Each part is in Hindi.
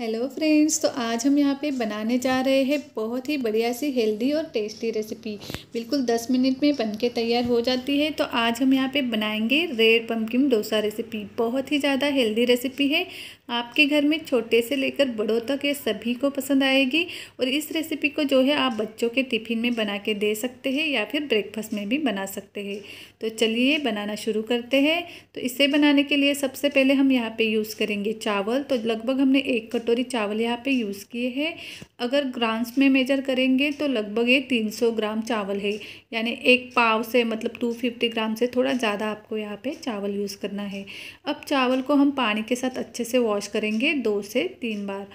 हेलो फ्रेंड्स तो आज हम यहाँ पे बनाने जा रहे हैं बहुत ही बढ़िया सी हेल्दी और टेस्टी रेसिपी बिल्कुल दस मिनट में बनके तैयार हो जाती है तो आज हम यहाँ पे बनाएंगे रेड पम्पकिन डोसा रेसिपी बहुत ही ज़्यादा हेल्दी रेसिपी है आपके घर में छोटे से लेकर बड़ों तक ये सभी को पसंद आएगी और इस रेसिपी को जो है आप बच्चों के टिफ़िन में बना के दे सकते हैं या फिर ब्रेकफास्ट में भी बना सकते हैं तो चलिए बनाना शुरू करते हैं तो इसे बनाने के लिए सबसे पहले हम यहाँ पर यूज़ करेंगे चावल तो लगभग हमने एक कटोरी चावल यहाँ पे यूज़ किए हैं अगर ग्राम्स में मेजर करेंगे तो लगभग ये तीन सौ ग्राम चावल है यानी एक पाव से मतलब टू फिफ्टी ग्राम से थोड़ा ज़्यादा आपको यहाँ पे चावल यूज़ करना है अब चावल को हम पानी के साथ अच्छे से वॉश करेंगे दो से तीन बार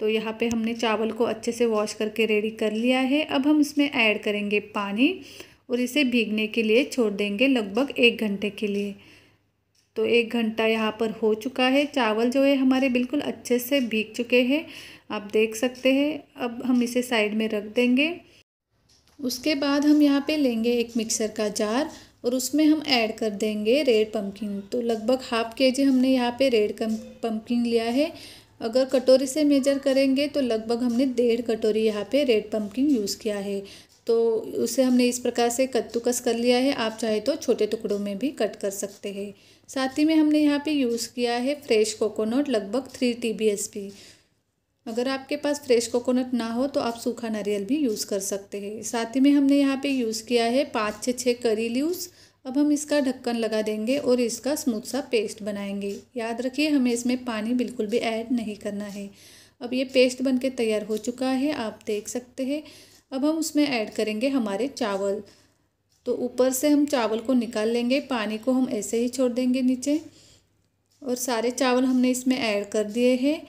तो यहाँ पर हमने चावल को अच्छे से वॉश करके रेडी कर लिया है अब हम इसमें ऐड करेंगे पानी और इसे भीगने के लिए छोड़ देंगे लगभग एक घंटे के लिए तो एक घंटा यहाँ पर हो चुका है चावल जो है हमारे बिल्कुल अच्छे से भीग चुके हैं आप देख सकते हैं अब हम इसे साइड में रख देंगे उसके बाद हम यहाँ पे लेंगे एक मिक्सर का जार और उसमें हम ऐड कर देंगे रेड पम्पकिन तो लगभग हाफ के जी हमने यहाँ पे रेड पम्पकिन लिया है अगर कटोरी से मेजर करेंगे तो लगभग हमने डेढ़ कटोरी यहाँ पे रेड पम्पकिन यूज़ किया है तो उसे हमने इस प्रकार से कद्दूकस कर लिया है आप चाहे तो छोटे टुकड़ों में भी कट कर सकते हैं साथ ही में हमने यहाँ पे यूज़ किया है फ्रेश कोकोनट लगभग three T B S P अगर आपके पास फ्रेश कोकोनट ना हो तो आप सूखा नारियल भी यूज़ कर सकते हैं साथ ही में हमने यहाँ पे यूज़ किया है पाँच छः छः करी लीव्स अब हम इसका ढक्कन लगा देंगे और इसका स्मूथ सा पेस्ट बनाएंगे याद रखिए हमें इसमें पानी बिल्कुल भी ऐड नहीं करना है अब ये पेस्ट बनके तैयार हो चुका है आप देख सकते हैं अब हम उसमें ऐड करेंगे हमारे चावल तो ऊपर से हम चावल को निकाल लेंगे पानी को हम ऐसे ही छोड़ देंगे नीचे और सारे चावल हमने इसमें ऐड कर दिए हैं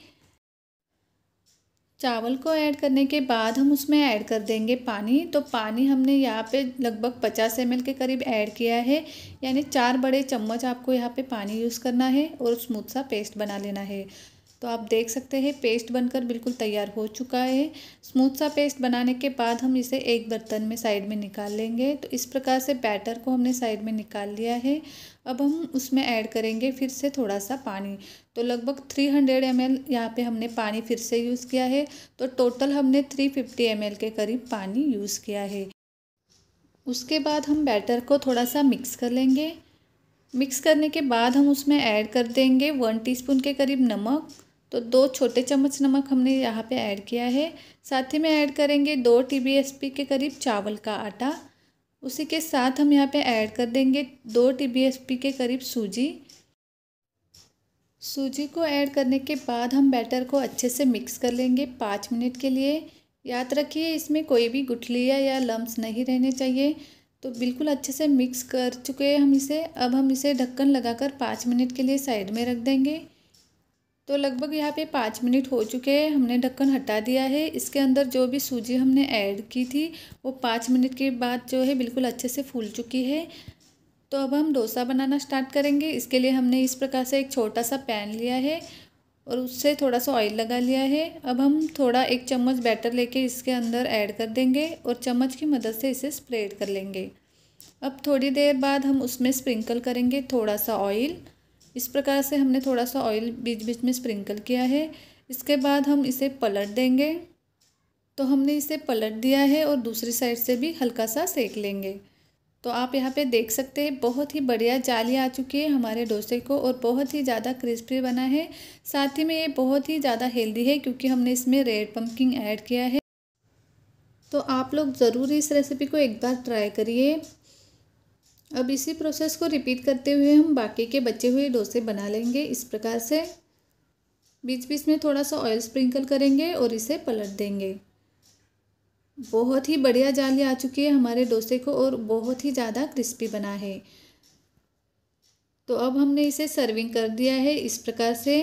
चावल को ऐड करने के बाद हम उसमें ऐड कर देंगे पानी तो पानी हमने यहाँ पे लगभग पचास एम के करीब ऐड किया है यानी चार बड़े चम्मच आपको यहाँ पे पानी यूज़ करना है और स्मूथ सा पेस्ट बना लेना है तो आप देख सकते हैं पेस्ट बनकर बिल्कुल तैयार हो चुका है स्मूथ सा पेस्ट बनाने के बाद हम इसे एक बर्तन में साइड में निकाल लेंगे तो इस प्रकार से बैटर को हमने साइड में निकाल लिया है अब हम उसमें ऐड करेंगे फिर से थोड़ा सा पानी तो लगभग थ्री हंड्रेड एम एल यहाँ पर हमने पानी फिर से यूज़ किया है तो टोटल हमने थ्री फिफ्टी एम एल के करीब पानी यूज़ किया है उसके बाद हम बैटर को थोड़ा सा मिक्स कर लेंगे मिक्स करने के बाद हम उसमें ऐड कर देंगे वन टीस्पून के करीब नमक तो दो छोटे चम्मच नमक हमने यहाँ पे ऐड किया है साथ ही में ऐड करेंगे दो टी के करीब चावल का आटा उसी के साथ हम यहाँ पे ऐड कर देंगे दो टी के करीब सूजी सूजी को ऐड करने के बाद हम बैटर को अच्छे से मिक्स कर लेंगे पाँच मिनट के लिए याद रखिए इसमें कोई भी गुठलिया या लम्ब नहीं रहने चाहिए तो बिल्कुल अच्छे से मिक्स कर चुके हैं हम इसे अब हम इसे ढक्कन लगाकर पाँच मिनट के लिए साइड में रख देंगे तो लगभग यहाँ पे पाँच मिनट हो चुके हैं हमने ढक्कन हटा दिया है इसके अंदर जो भी सूजी हमने ऐड की थी वो पाँच मिनट के बाद जो है बिल्कुल अच्छे से फूल चुकी है तो अब हम डोसा बनाना स्टार्ट करेंगे इसके लिए हमने इस प्रकार से एक छोटा सा पैन लिया है और उससे थोड़ा सा ऑयल लगा लिया है अब हम थोड़ा एक चम्मच बैटर लेके इसके अंदर ऐड कर देंगे और चम्मच की मदद से इसे स्प्रेड कर लेंगे अब थोड़ी देर बाद हम उसमें स्प्रिंकल करेंगे थोड़ा सा ऑयल इस प्रकार से हमने थोड़ा सा ऑयल बीच बीच में स्प्रिंकल किया है इसके बाद हम इसे पलट देंगे तो हमने इसे पलट दिया है और दूसरी साइड से भी हल्का सा सेक लेंगे तो आप यहाँ पे देख सकते हैं बहुत ही बढ़िया जाली आ चुकी है हमारे डोसे को और बहुत ही ज़्यादा क्रिस्पी बना है साथ ही में ये बहुत ही ज़्यादा हेल्दी है क्योंकि हमने इसमें रेड पम्पकिन ऐड किया है तो आप लोग ज़रूर इस रेसिपी को एक बार ट्राई करिए अब इसी प्रोसेस को रिपीट करते हुए हम बाकी के बचे हुए डोसे बना लेंगे इस प्रकार से बीच बीच में थोड़ा सा ऑयल स्प्रिंकल करेंगे और इसे पलट देंगे बहुत ही बढ़िया जाली आ चुकी है हमारे डोसे को और बहुत ही ज़्यादा क्रिस्पी बना है तो अब हमने इसे सर्विंग कर दिया है इस प्रकार से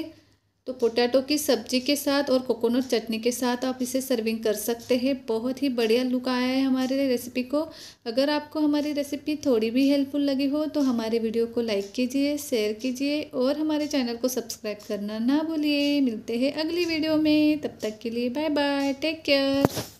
तो पोटैटो की सब्जी के साथ और कोकोनट चटनी के साथ आप इसे सर्विंग कर सकते हैं बहुत ही बढ़िया लुक आया है हमारे रेसिपी को अगर आपको हमारी रेसिपी थोड़ी भी हेल्पफुल लगी हो तो हमारे वीडियो को लाइक कीजिए शेयर कीजिए और हमारे चैनल को सब्सक्राइब करना ना भूलिए मिलते हैं अगली वीडियो में तब तक के लिए बाय बाय टेक केयर